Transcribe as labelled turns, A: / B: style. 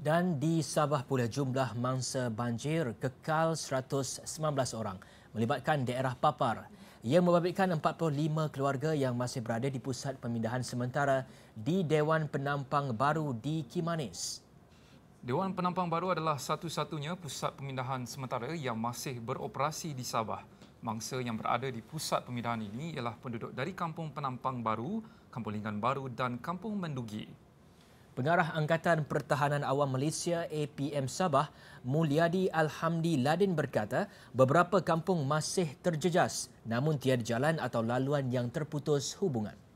A: Dan di Sabah pula jumlah mangsa banjir kekal 119 orang melibatkan daerah Papar. Ia membabitkan 45 keluarga yang masih berada di pusat pemindahan sementara di Dewan Penampang Baru di Kimanis.
B: Dewan Penampang Baru adalah satu-satunya pusat pemindahan sementara yang masih beroperasi di Sabah. Mangsa yang berada di pusat pemindahan ini ialah penduduk dari Kampung Penampang Baru, Kampung Lingan Baru dan Kampung Mendugi.
A: Pengarah Angkatan Pertahanan Awam Malaysia APM Sabah, Mulyadi Alhamdi Ladin berkata, beberapa kampung masih terjejas namun tiada jalan atau laluan yang terputus hubungan.